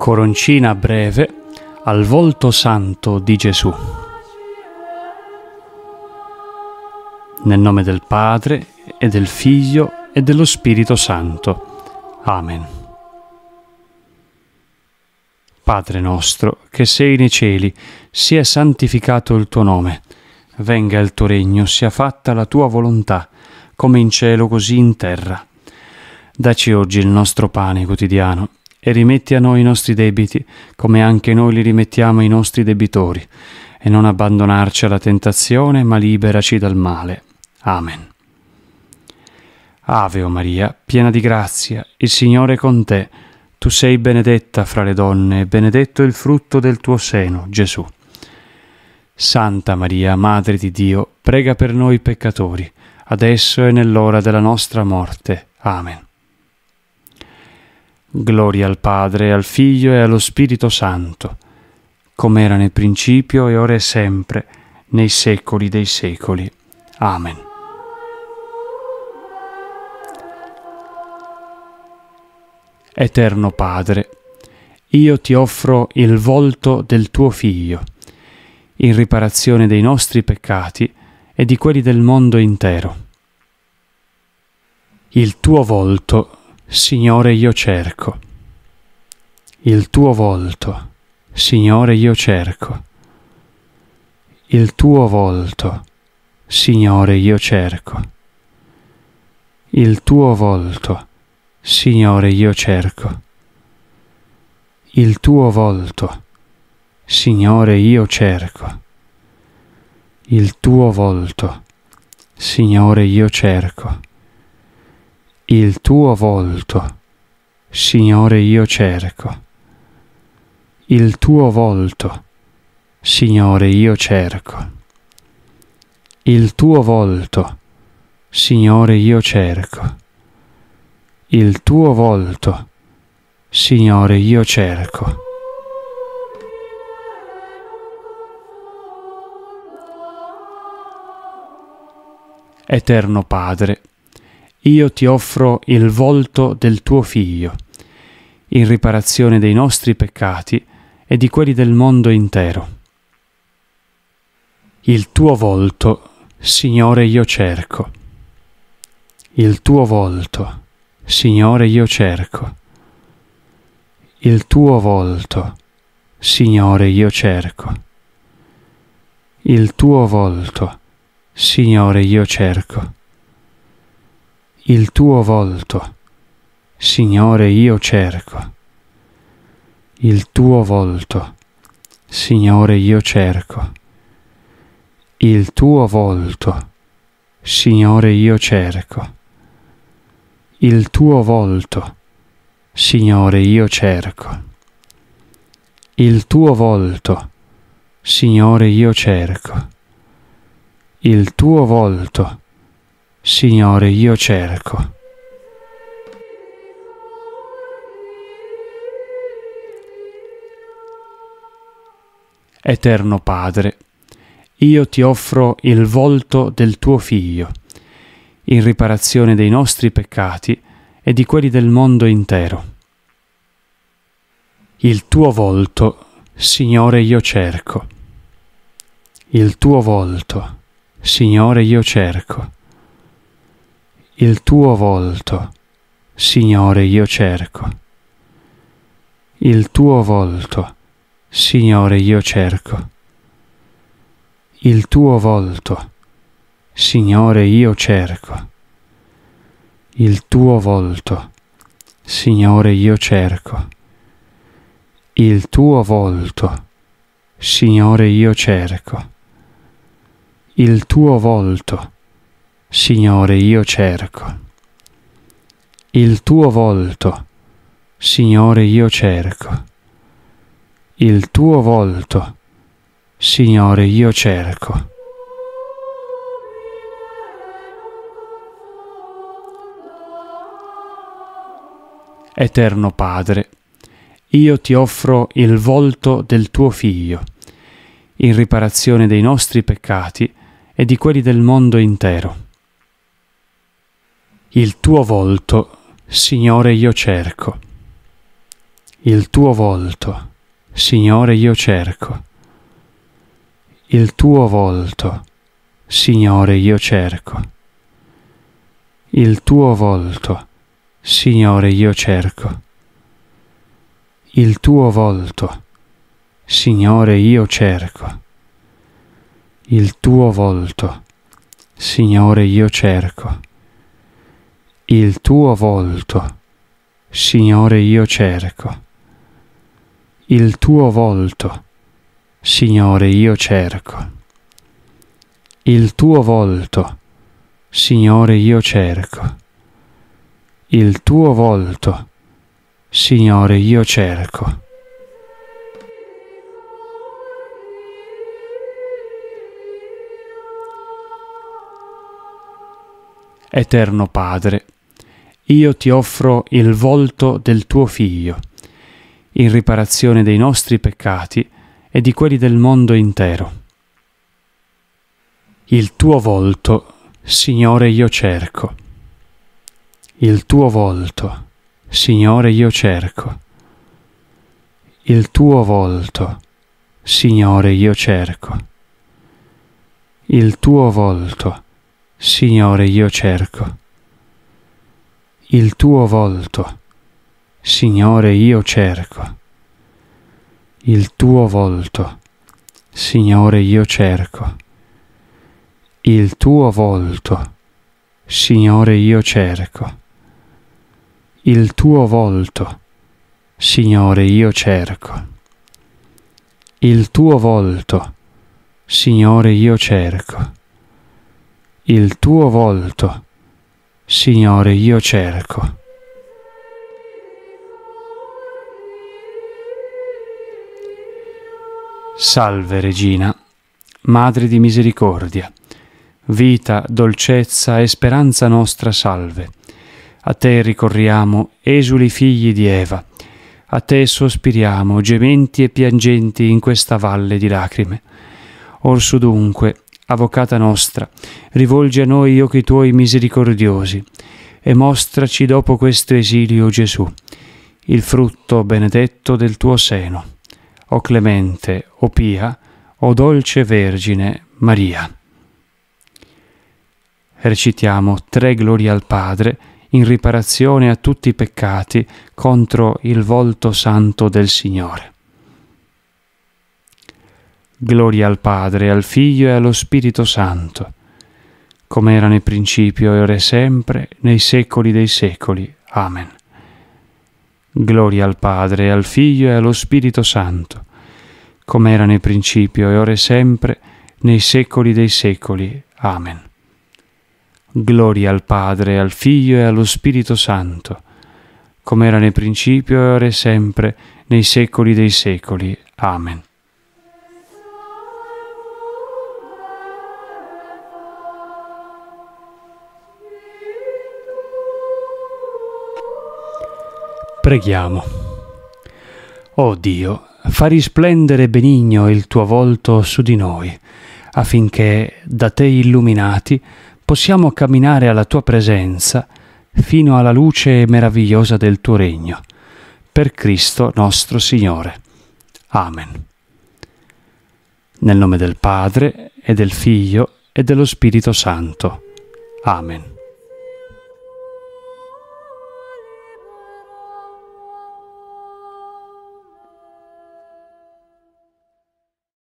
Coroncina breve al volto santo di Gesù. Nel nome del Padre e del Figlio e dello Spirito Santo. Amen. Padre nostro, che sei nei cieli, sia santificato il tuo nome. Venga il tuo regno, sia fatta la tua volontà, come in cielo così in terra. Daci oggi il nostro pane quotidiano e rimetti a noi i nostri debiti, come anche noi li rimettiamo ai nostri debitori, e non abbandonarci alla tentazione, ma liberaci dal male. Amen. Ave o Maria, piena di grazia, il Signore è con te. Tu sei benedetta fra le donne, e benedetto il frutto del tuo seno, Gesù. Santa Maria, Madre di Dio, prega per noi peccatori, adesso e nell'ora della nostra morte. Amen. Gloria al Padre, al Figlio e allo Spirito Santo, come era nel principio e ora è sempre, nei secoli dei secoli. Amen. Eterno Padre, io ti offro il volto del tuo Figlio, in riparazione dei nostri peccati e di quelli del mondo intero. Il tuo volto Signore io cerco. Il tuo volto, Signore io cerco. Il tuo volto, Signore io cerco. Il tuo volto, Signore io cerco. Il tuo volto, Signore io cerco. Il tuo volto, Signore io cerco. Il tuo volto, Signore, io cerco. Il tuo volto, Signore, io cerco. Il tuo volto, Signore, io cerco. Il tuo volto, Signore, io cerco. Eterno Padre, io ti offro il volto del tuo figlio, in riparazione dei nostri peccati e di quelli del mondo intero. Il tuo volto, Signore, io cerco. Il tuo volto, Signore, io cerco. Il tuo volto, Signore, io cerco. Il tuo volto, Signore, io cerco il tuo volto, Signore, io cerco. Il tuo volto, Signore, io cerco. Il tuo volto, Signore, io cerco. Il tuo volto, Signore, io cerco. Il tuo volto, Signore, io cerco. Il tuo volto, Signore, io cerco. Eterno Padre, io ti offro il volto del tuo Figlio, in riparazione dei nostri peccati e di quelli del mondo intero. Il tuo volto, Signore, io cerco. Il tuo volto, Signore, io cerco. Il tuo volto, Signore, io cerco. Il tuo volto, Signore, io cerco. Il tuo volto, Signore, io cerco. Il tuo volto, Signore, io cerco. Il tuo volto, Signore, io cerco. Il tuo volto, Signore, io cerco. Il tuo volto, Signore, io cerco. Il tuo volto, Signore, io cerco. Eterno Padre, io ti offro il volto del tuo Figlio, in riparazione dei nostri peccati e di quelli del mondo intero il tuo volto, Signore, io cerco. Il tuo volto, Signore, io cerco. Il tuo volto, Signore, io cerco. Il tuo volto, Signore, io cerco. Il tuo volto, Signore, io cerco. Il tuo volto, Signore, io cerco. Il tuo volto, Signore, io cerco. Il tuo volto, Signore, io cerco. Il tuo volto, Signore, io cerco. Il tuo volto, Signore, io cerco. Eterno Padre, io ti offro il volto del tuo figlio, in riparazione dei nostri peccati e di quelli del mondo intero. Il tuo volto, Signore, io cerco. Il tuo volto, Signore, io cerco. Il tuo volto, Signore, io cerco. Il tuo volto, Signore, io cerco il tuo volto, Signore, io cerco. Il tuo volto, Signore, io cerco. Il tuo volto, Signore, io cerco. Il tuo volto, Signore, io cerco. Il tuo volto, Signore, io cerco. Il tuo volto, Signore, io cerco. Salve Regina, Madre di Misericordia, vita, dolcezza e speranza nostra salve. A te ricorriamo, esuli figli di Eva, a te sospiriamo, gementi e piangenti in questa valle di lacrime. Orsù dunque, Avvocata nostra, rivolgi a noi gli occhi tuoi misericordiosi e mostraci dopo questo esilio, Gesù, il frutto benedetto del tuo seno. O clemente, o pia, o dolce Vergine Maria. Recitiamo tre glorie al Padre in riparazione a tutti i peccati contro il volto santo del Signore. Gloria al Padre, al Figlio e allo Spirito Santo, come era nel principio e ora è sempre, nei secoli dei secoli. Amen. Gloria al Padre, al Figlio e allo Spirito Santo, come era nel principio e ora è sempre, nei secoli dei secoli. Amen. Gloria al Padre, al Figlio e allo Spirito Santo, come era nel principio e ora è sempre, nei secoli dei secoli. Amen. Preghiamo. O oh Dio, fa risplendere benigno il tuo volto su di noi, affinché, da te illuminati, possiamo camminare alla tua presenza fino alla luce meravigliosa del tuo regno. Per Cristo nostro Signore. Amen. Nel nome del Padre, e del Figlio, e dello Spirito Santo. Amen.